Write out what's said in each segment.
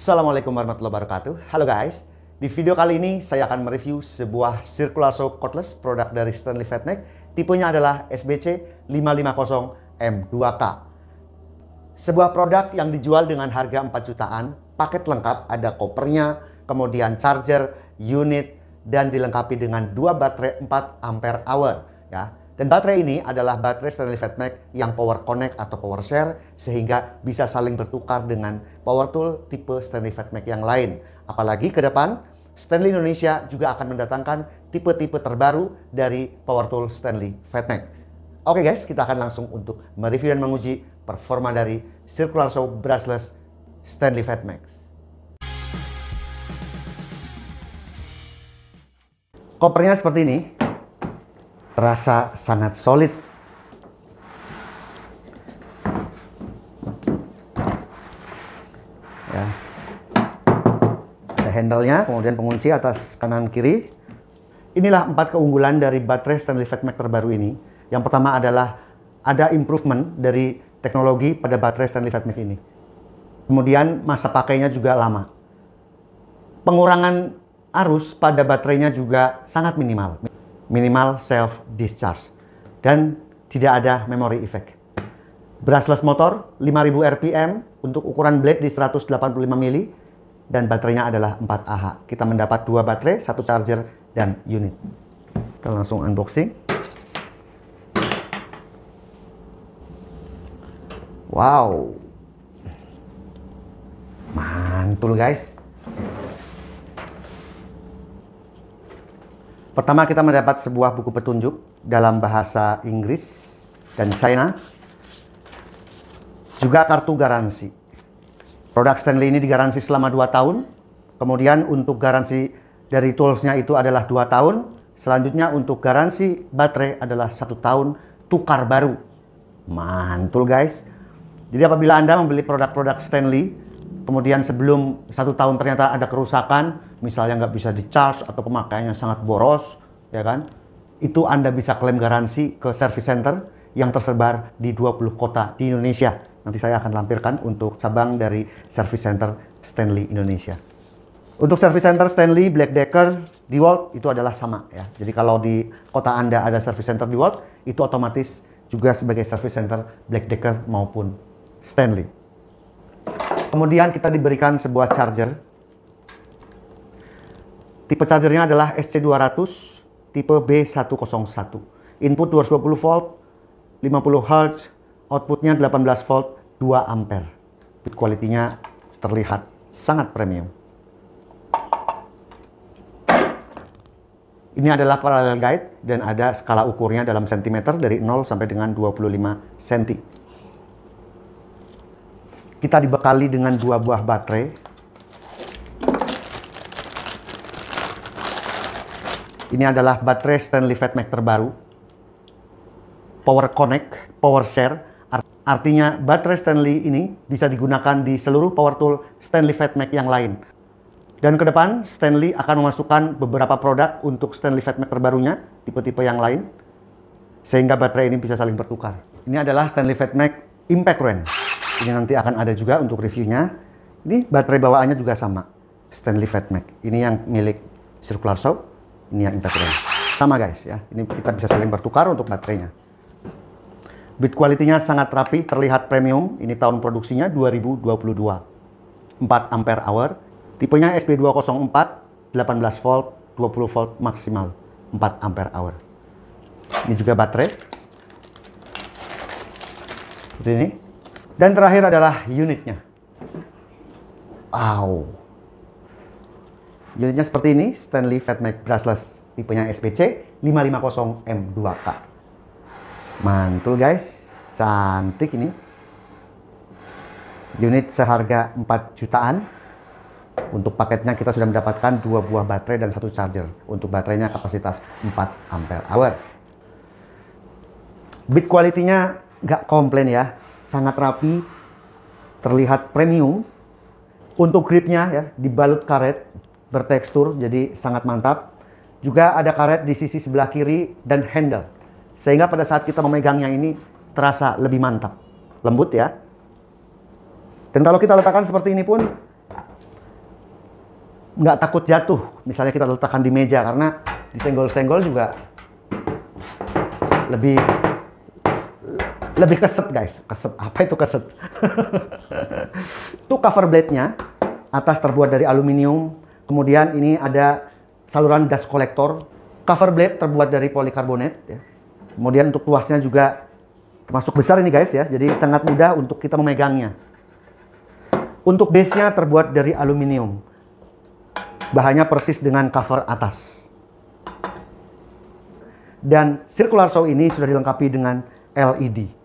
Assalamualaikum warahmatullahi wabarakatuh Halo guys Di video kali ini saya akan mereview sebuah circular saw cordless produk dari Stanley Fatneck Tipenya adalah SBC 550M2K Sebuah produk yang dijual dengan harga 4 jutaan Paket lengkap ada kopernya, kemudian charger, unit, dan dilengkapi dengan dua baterai 4 ampere hour ya. Dan baterai ini adalah baterai Stanley Fatmac yang power connect atau power share sehingga bisa saling bertukar dengan power tool tipe Stanley Fatmac yang lain. Apalagi ke depan Stanley Indonesia juga akan mendatangkan tipe-tipe terbaru dari power tool Stanley Fatmac. Oke guys, kita akan langsung untuk mereview dan menguji performa dari Circular Saw Brushless Stanley Fatmax. Kopernya seperti ini, terasa sangat solid. Ya. Ada handle-nya, kemudian pengunci atas kanan kiri. Inilah empat keunggulan dari baterai Stanley Fatmac terbaru ini. Yang pertama adalah ada improvement dari teknologi pada baterai Stanley Fatmac ini. Kemudian masa pakainya juga lama. Pengurangan arus pada baterainya juga sangat minimal minimal self discharge dan tidak ada memory effect. Brushless motor 5000 rpm untuk ukuran blade di 185 mili dan baterainya adalah 4 Ah. Kita mendapat dua baterai, satu charger dan unit. Kita langsung unboxing. Wow. Mantul guys. Pertama kita mendapat sebuah buku petunjuk dalam bahasa Inggris dan China. Juga kartu garansi. Produk Stanley ini digaransi selama 2 tahun. Kemudian untuk garansi dari toolsnya itu adalah 2 tahun. Selanjutnya untuk garansi baterai adalah satu tahun tukar baru. Mantul guys. Jadi apabila Anda membeli produk-produk Stanley kemudian sebelum satu tahun ternyata ada kerusakan, misalnya nggak bisa di charge atau pemakaiannya sangat boros, ya kan? Itu Anda bisa klaim garansi ke service center yang tersebar di 20 kota di Indonesia. Nanti saya akan lampirkan untuk cabang dari service center Stanley Indonesia. Untuk service center Stanley, Black Decker, Dewalt itu adalah sama ya. Jadi kalau di kota Anda ada service center Dewalt, itu otomatis juga sebagai service center Black Decker maupun Stanley. Kemudian kita diberikan sebuah charger. Tipe chargernya adalah SC200 tipe B101. Input 220 volt, 50 Hz, outputnya 18 volt, 2 ampere. Bit quality-nya terlihat sangat premium. Ini adalah parallel guide dan ada skala ukurnya dalam sentimeter dari 0 sampai dengan 25 cm. Kita dibekali dengan dua buah baterai. Ini adalah baterai Stanley FatMax terbaru. Power Connect, Power Share. Artinya baterai Stanley ini bisa digunakan di seluruh power tool Stanley FatMax yang lain. Dan ke depan Stanley akan memasukkan beberapa produk untuk Stanley FatMax terbarunya, tipe-tipe yang lain. Sehingga baterai ini bisa saling bertukar. Ini adalah Stanley FatMax Impact Range. Ini nanti akan ada juga untuk reviewnya. Ini baterai bawaannya juga sama. Stanley Fatmac. Ini yang milik Circular Saw. Ini yang integral. Sama guys ya. Ini kita bisa saling bertukar untuk baterainya. Bit quality-nya sangat rapi, terlihat premium. Ini tahun produksinya 2022. 4 ampere hour. Tipenya SP204, 18 volt, 20 volt maksimal. 4 ampere hour. Ini juga baterai. Seperti ini. Dan terakhir adalah unitnya. Wow. Unitnya seperti ini, Stanley Fatmac Brushless. Tipenya SPC 550M2K. Mantul guys, cantik ini. Unit seharga 4 jutaan. Untuk paketnya kita sudah mendapatkan dua buah baterai dan satu charger. Untuk baterainya kapasitas 4 ampere hour. Bit quality-nya nggak komplain ya sangat rapi, terlihat premium. Untuk gripnya ya dibalut karet bertekstur jadi sangat mantap. Juga ada karet di sisi sebelah kiri dan handle. Sehingga pada saat kita memegangnya ini terasa lebih mantap. Lembut ya. Dan kalau kita letakkan seperti ini pun nggak takut jatuh. Misalnya kita letakkan di meja karena disenggol-senggol juga lebih lebih keset guys keset apa itu keset itu cover blade nya atas terbuat dari aluminium kemudian ini ada saluran gas kolektor. cover blade terbuat dari polikarbonat ya. kemudian untuk tuasnya juga termasuk besar ini guys ya jadi sangat mudah untuk kita memegangnya untuk base nya terbuat dari aluminium bahannya persis dengan cover atas dan circular saw ini sudah dilengkapi dengan LED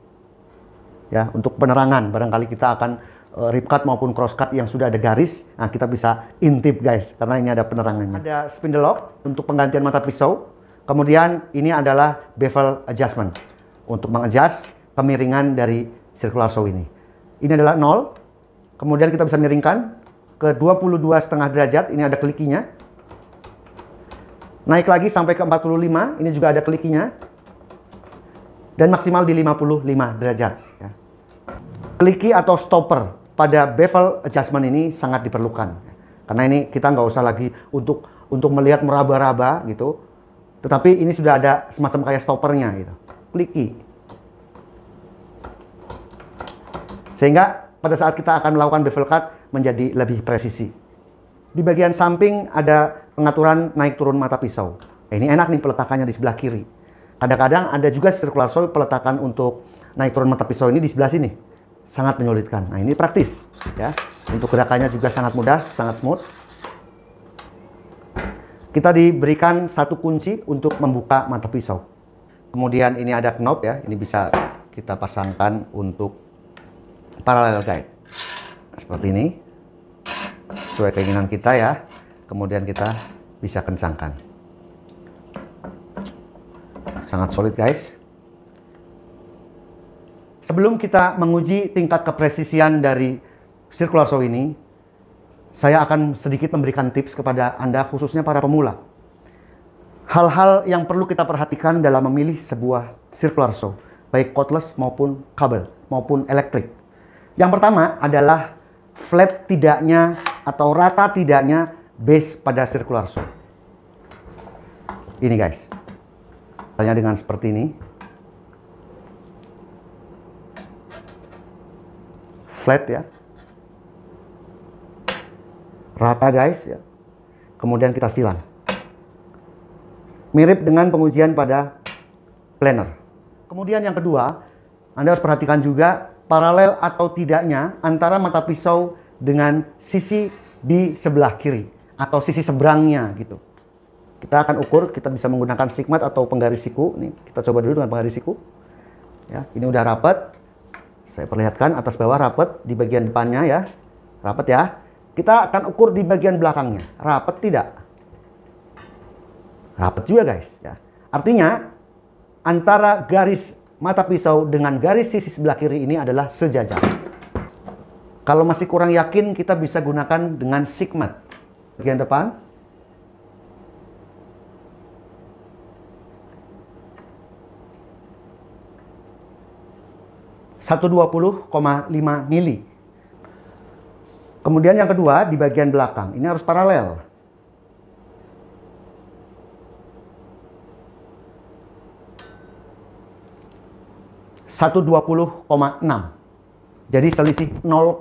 ya untuk penerangan barangkali kita akan uh, rip cut maupun cross cut yang sudah ada garis nah kita bisa intip guys karena ini ada penerangannya ada spindle lock untuk penggantian mata pisau kemudian ini adalah bevel adjustment untuk mengadjust kemiringan dari circular saw ini ini adalah nol, kemudian kita bisa miringkan ke 22 setengah derajat ini ada klikinya naik lagi sampai ke 45 ini juga ada klikinya dan maksimal di 55 derajat. Ya. Kliki atau stopper pada bevel adjustment ini sangat diperlukan. Ya. Karena ini kita nggak usah lagi untuk untuk melihat meraba-raba gitu. Tetapi ini sudah ada semacam kayak stoppernya gitu. Kliki. Sehingga pada saat kita akan melakukan bevel cut menjadi lebih presisi. Di bagian samping ada pengaturan naik turun mata pisau. Ini enak nih peletakannya di sebelah kiri Kadang-kadang ada juga circular saw peletakan untuk naik turun mata pisau ini di sebelah sini. Sangat menyulitkan. Nah, ini praktis ya. Untuk gerakannya juga sangat mudah, sangat smooth. Kita diberikan satu kunci untuk membuka mata pisau. Kemudian ini ada knob ya, ini bisa kita pasangkan untuk paralel guide. Seperti ini. Sesuai keinginan kita ya. Kemudian kita bisa kencangkan sangat solid guys. Sebelum kita menguji tingkat kepresisian dari circular saw ini, saya akan sedikit memberikan tips kepada Anda khususnya para pemula. Hal-hal yang perlu kita perhatikan dalam memilih sebuah circular saw, baik cordless maupun kabel maupun elektrik. Yang pertama adalah flat tidaknya atau rata tidaknya base pada circular saw. Ini guys. Tanya dengan seperti ini. Flat ya. Rata guys ya. Kemudian kita silang. Mirip dengan pengujian pada planner. Kemudian yang kedua, Anda harus perhatikan juga paralel atau tidaknya antara mata pisau dengan sisi di sebelah kiri atau sisi seberangnya gitu. Kita akan ukur, kita bisa menggunakan sigmat atau penggaris siku. Nih, kita coba dulu dengan penggaris siku. Ya, ini udah rapat. Saya perlihatkan atas bawah rapat di bagian depannya ya. Rapat ya. Kita akan ukur di bagian belakangnya. Rapat tidak? Rapat juga guys. Ya. Artinya antara garis mata pisau dengan garis sisi sebelah kiri ini adalah sejajar. Kalau masih kurang yakin, kita bisa gunakan dengan sigmat. Bagian depan, 120,5 mili. Kemudian yang kedua di bagian belakang, ini harus paralel. satu dua puluh koma enam, jadi selisih 0,1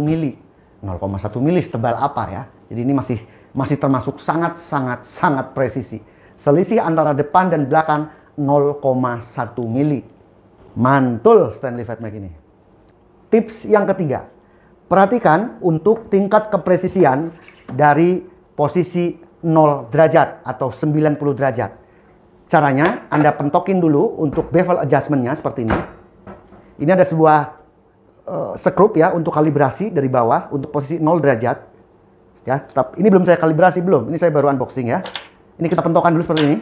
mili. 0,1 mili setebal apa ya? Jadi ini masih masih termasuk sangat sangat sangat presisi. Selisih antara depan dan belakang 0,1 mili. Mantul Stanley Fatmac ini. Tips yang ketiga, perhatikan untuk tingkat kepresisian dari posisi 0 derajat atau 90 derajat. Caranya, Anda pentokin dulu untuk bevel adjustment-nya seperti ini. Ini ada sebuah uh, sekrup ya untuk kalibrasi dari bawah untuk posisi 0 derajat. Ya, tetap, ini belum saya kalibrasi belum. Ini saya baru unboxing ya. Ini kita pentokan dulu seperti ini.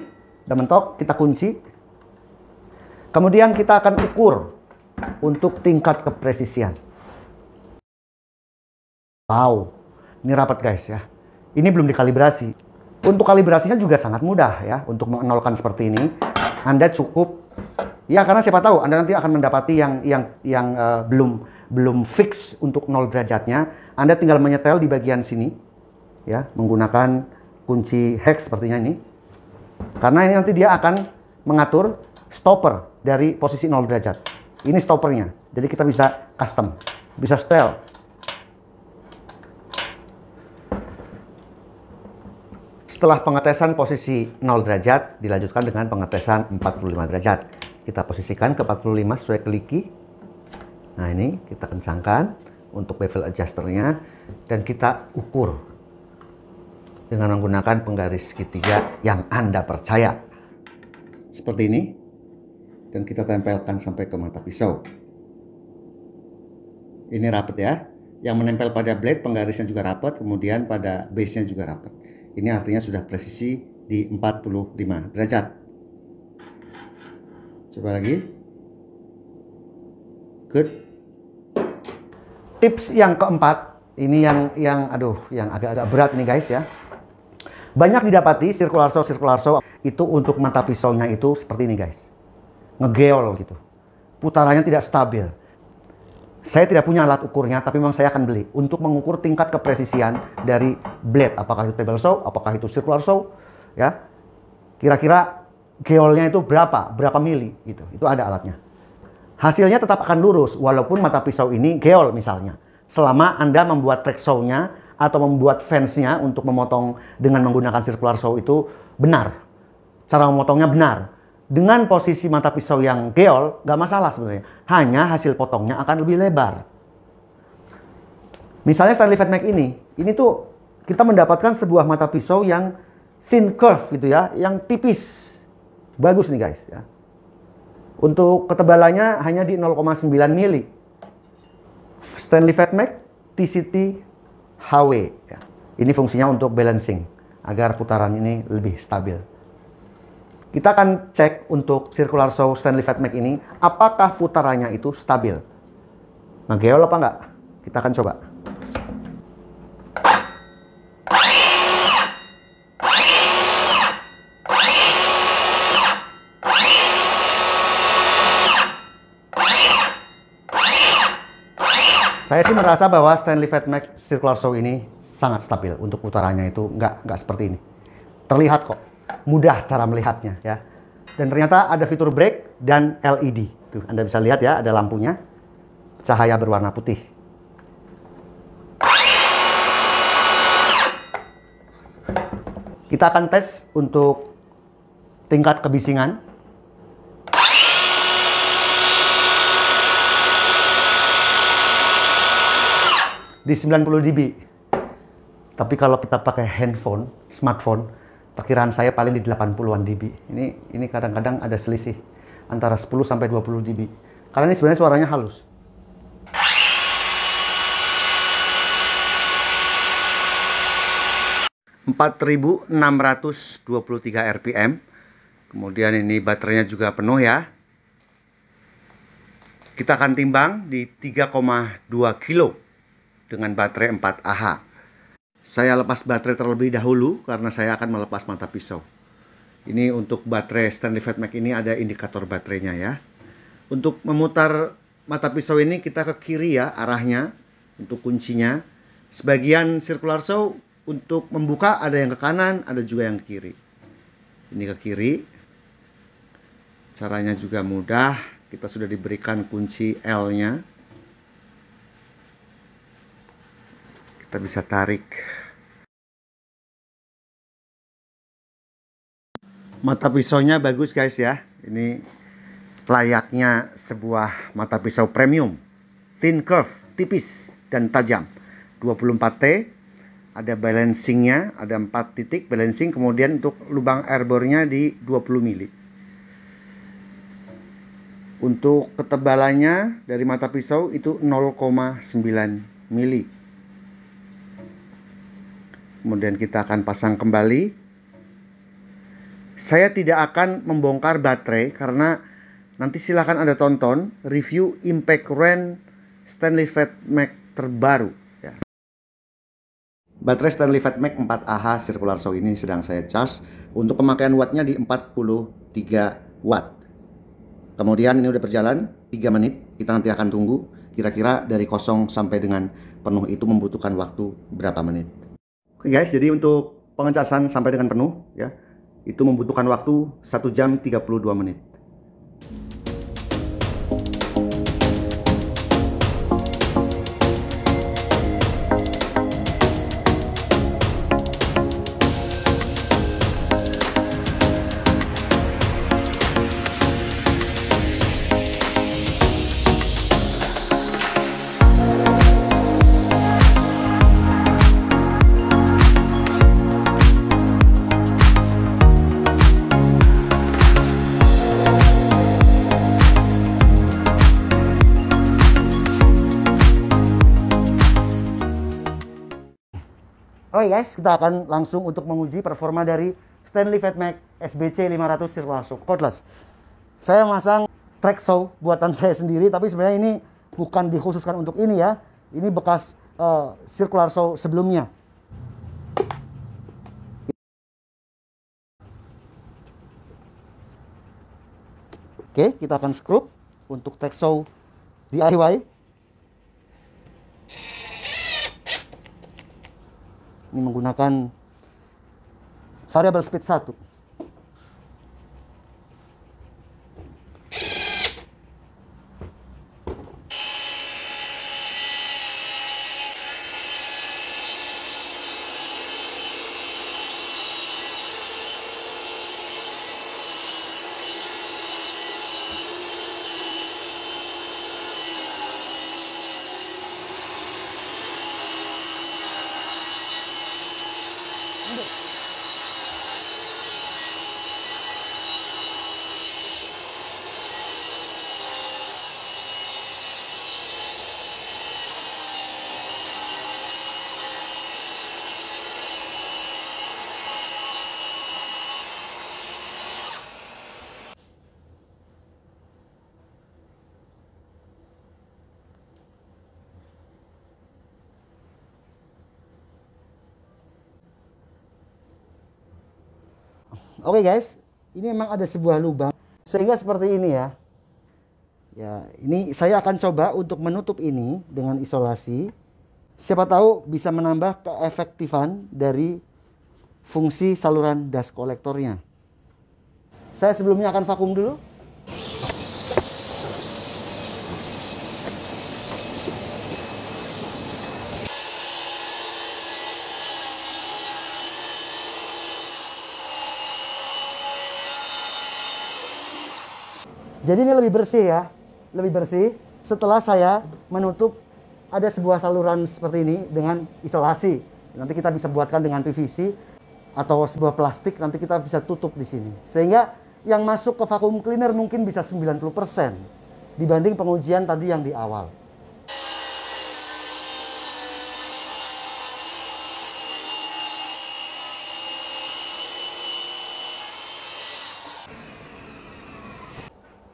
Udah mentok, kita kunci. Kemudian kita akan ukur untuk tingkat kepresisian. Wow, ini rapat guys ya. Ini belum dikalibrasi. Untuk kalibrasinya juga sangat mudah ya. Untuk mengenolkan seperti ini, Anda cukup ya karena siapa tahu Anda nanti akan mendapati yang yang yang uh, belum belum fix untuk nol derajatnya. Anda tinggal menyetel di bagian sini ya menggunakan kunci hex sepertinya ini. Karena ini nanti dia akan mengatur stopper dari posisi 0 derajat. Ini stoppernya. Jadi kita bisa custom, bisa style. Setelah pengetesan posisi 0 derajat, dilanjutkan dengan pengetesan 45 derajat. Kita posisikan ke 45 sesuai keliki. Nah ini kita kencangkan untuk bevel adjusternya dan kita ukur dengan menggunakan penggaris segitiga yang Anda percaya. Seperti ini dan kita tempelkan sampai ke mata pisau. Ini rapat ya. Yang menempel pada blade penggarisnya juga rapat, kemudian pada base-nya juga rapat. Ini artinya sudah presisi di 45 derajat. Coba lagi. Good. Tips yang keempat, ini yang yang aduh, yang agak-agak berat nih guys ya. Banyak didapati circular saw, circular saw itu untuk mata pisaunya itu seperti ini guys ngegeol gitu. Putarannya tidak stabil. Saya tidak punya alat ukurnya, tapi memang saya akan beli untuk mengukur tingkat kepresisian dari blade, apakah itu table saw, apakah itu circular saw, ya. Kira-kira geolnya itu berapa, berapa mili gitu. Itu ada alatnya. Hasilnya tetap akan lurus walaupun mata pisau ini geol misalnya. Selama Anda membuat track saw-nya atau membuat fence-nya untuk memotong dengan menggunakan circular saw itu benar. Cara memotongnya benar dengan posisi mata pisau yang geol nggak masalah sebenarnya. Hanya hasil potongnya akan lebih lebar. Misalnya Stanley Fatmac ini, ini tuh kita mendapatkan sebuah mata pisau yang thin curve gitu ya, yang tipis. Bagus nih guys ya. Untuk ketebalannya hanya di 0,9 mili. Stanley Fatmac TCT HW. Ya. Ini fungsinya untuk balancing agar putaran ini lebih stabil. Kita akan cek untuk circular saw Stanley Fatmac ini, apakah putarannya itu stabil. Nah, geol apa enggak? Kita akan coba. Saya sih merasa bahwa Stanley Fatmac Circular Saw ini sangat stabil untuk putarannya itu nggak nggak seperti ini. Terlihat kok mudah cara melihatnya ya. Dan ternyata ada fitur brake dan LED. Tuh, Anda bisa lihat ya, ada lampunya. Cahaya berwarna putih. Kita akan tes untuk tingkat kebisingan. Di 90 dB. Tapi kalau kita pakai handphone, smartphone, perkiraan saya paling di 80-an dB. Ini ini kadang-kadang ada selisih antara 10 sampai 20 dB. Karena ini sebenarnya suaranya halus. tiga RPM. Kemudian ini baterainya juga penuh ya. Kita akan timbang di 3,2 kilo dengan baterai 4 Ah. Saya lepas baterai terlebih dahulu karena saya akan melepas mata pisau. Ini untuk baterai Stanley Fatmac ini ada indikator baterainya ya. Untuk memutar mata pisau ini kita ke kiri ya arahnya untuk kuncinya. Sebagian circular saw untuk membuka ada yang ke kanan, ada juga yang ke kiri. Ini ke kiri. Caranya juga mudah. Kita sudah diberikan kunci L-nya. kita bisa tarik mata pisaunya bagus guys ya ini layaknya sebuah mata pisau premium thin curve tipis dan tajam 24T ada balancingnya ada empat titik balancing kemudian untuk lubang airbornya di di 20 mili untuk ketebalannya dari mata pisau itu 0,9 mili Kemudian kita akan pasang kembali. Saya tidak akan membongkar baterai karena nanti silahkan Anda tonton review Impact wrench Stanley Fat Mac terbaru. Ya. Baterai Stanley Fat Mac 4AH Circular Saw ini sedang saya charge. Untuk pemakaian wattnya di 43 watt. Kemudian ini udah berjalan 3 menit, kita nanti akan tunggu kira-kira dari kosong sampai dengan penuh itu membutuhkan waktu berapa menit. Oke guys, jadi untuk pengecasan sampai dengan penuh ya, itu membutuhkan waktu 1 jam 32 menit. Oke oh, guys, kita akan langsung untuk menguji performa dari Stanley Fatmac SBC 500 saw, cordless. Saya masang track saw buatan saya sendiri, tapi sebenarnya ini bukan dikhususkan untuk ini ya. Ini bekas uh, eh, circular saw sebelumnya. Oke, kita akan skrup untuk track saw DIY ini menggunakan variable speed 1 Oke okay guys, ini memang ada sebuah lubang sehingga seperti ini ya. Ya, ini saya akan coba untuk menutup ini dengan isolasi. Siapa tahu bisa menambah keefektifan dari fungsi saluran das kolektornya. Saya sebelumnya akan vakum dulu. Jadi ini lebih bersih ya, lebih bersih. Setelah saya menutup ada sebuah saluran seperti ini dengan isolasi. Nanti kita bisa buatkan dengan PVC atau sebuah plastik nanti kita bisa tutup di sini. Sehingga yang masuk ke vakum cleaner mungkin bisa 90% dibanding pengujian tadi yang di awal.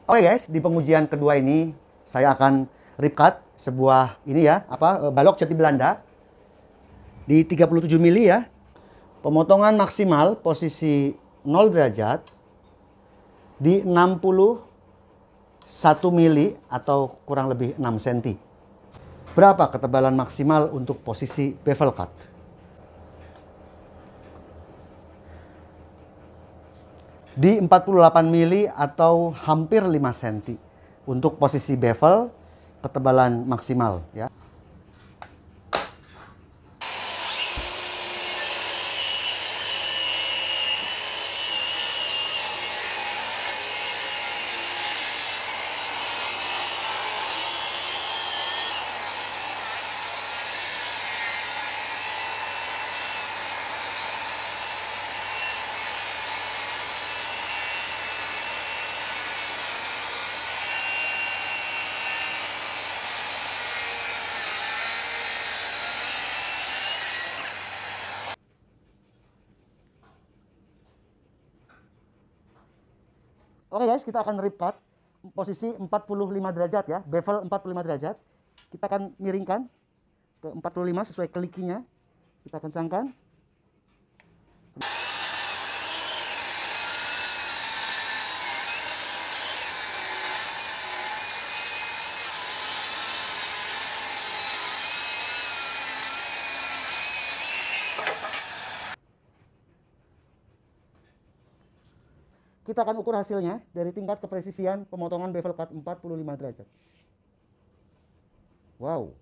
Oke oh, guys, di pengujian kedua ini saya akan ripcut sebuah ini ya, apa eh, balok ceti Belanda di 37 mili ya. Pemotongan maksimal posisi 0 derajat di 61 mili atau kurang lebih 6 cm. Berapa ketebalan maksimal untuk posisi bevel cut? di 48 mili atau hampir 5 cm untuk posisi bevel ketebalan maksimal ya. Oke guys, kita akan lipat posisi 45 derajat ya, bevel 45 derajat. Kita akan miringkan ke 45 sesuai kelikinya. Kita kencangkan. kita akan ukur hasilnya dari tingkat kepresisian pemotongan bevel cut 45 derajat. Wow.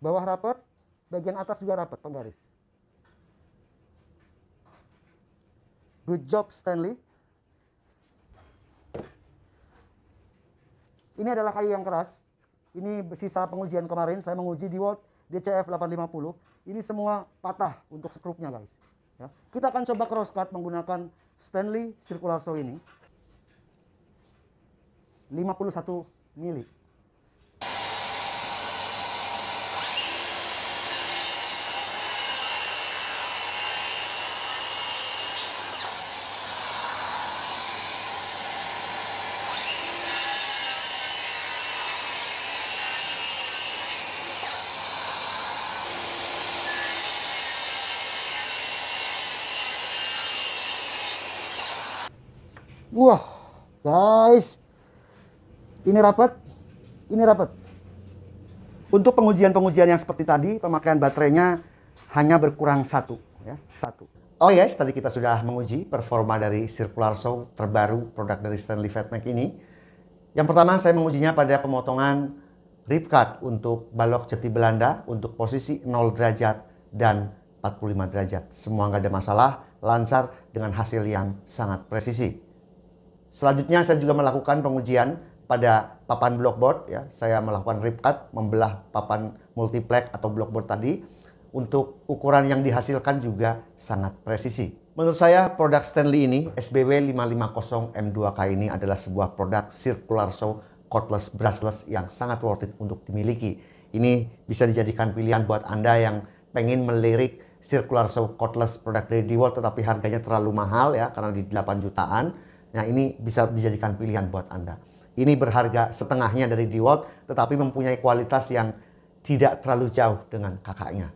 Bawah rapat, bagian atas juga rapat penggaris. Good job Stanley. Ini adalah kayu yang keras. Ini sisa pengujian kemarin. Saya menguji di World DCF 850. Ini semua patah untuk skrupnya guys. Ya. Kita akan coba cross cut menggunakan Stanley circular saw ini. 51 mili. Wah, guys. Ini rapat. Ini rapat. Untuk pengujian-pengujian yang seperti tadi, pemakaian baterainya hanya berkurang satu. Ya, satu. Oh yes, tadi kita sudah menguji performa dari Circular Saw terbaru produk dari Stanley Fatmac ini. Yang pertama saya mengujinya pada pemotongan rip cut untuk balok jeti Belanda untuk posisi 0 derajat dan 45 derajat. Semua nggak ada masalah, lancar dengan hasil yang sangat presisi. Selanjutnya saya juga melakukan pengujian pada papan blockboard ya. Saya melakukan rip cut, membelah papan multiplex atau blockboard tadi untuk ukuran yang dihasilkan juga sangat presisi. Menurut saya produk Stanley ini SBW 550 M2K ini adalah sebuah produk circular saw cordless brushless yang sangat worth it untuk dimiliki. Ini bisa dijadikan pilihan buat Anda yang pengen melirik circular saw cordless produk dari DeWalt tetapi harganya terlalu mahal ya karena di 8 jutaan Nah ini bisa dijadikan pilihan buat Anda. Ini berharga setengahnya dari DeWalt tetapi mempunyai kualitas yang tidak terlalu jauh dengan kakaknya.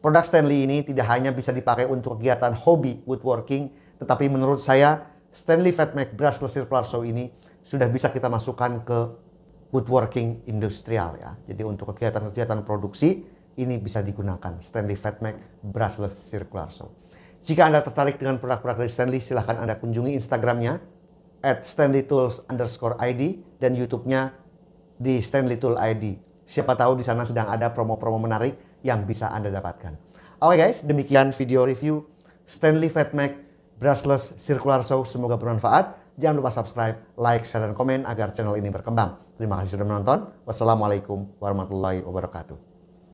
Produk Stanley ini tidak hanya bisa dipakai untuk kegiatan hobi woodworking tetapi menurut saya Stanley Fatmac Brass Lesir Plarso ini sudah bisa kita masukkan ke woodworking industrial ya. Jadi untuk kegiatan-kegiatan produksi ini bisa digunakan Stanley Fatmac Brushless Circular Saw. Jika Anda tertarik dengan produk-produk dari Stanley, silahkan Anda kunjungi Instagramnya at stanleytools underscore ID dan YouTube-nya di Stanley Tool ID. Siapa tahu di sana sedang ada promo-promo menarik yang bisa Anda dapatkan. Oke okay guys, demikian video review Stanley Fatmac Brushless Circular Saw. Semoga bermanfaat. Jangan lupa subscribe, like, share, dan komen agar channel ini berkembang. Terima kasih sudah menonton. Wassalamualaikum warahmatullahi wabarakatuh.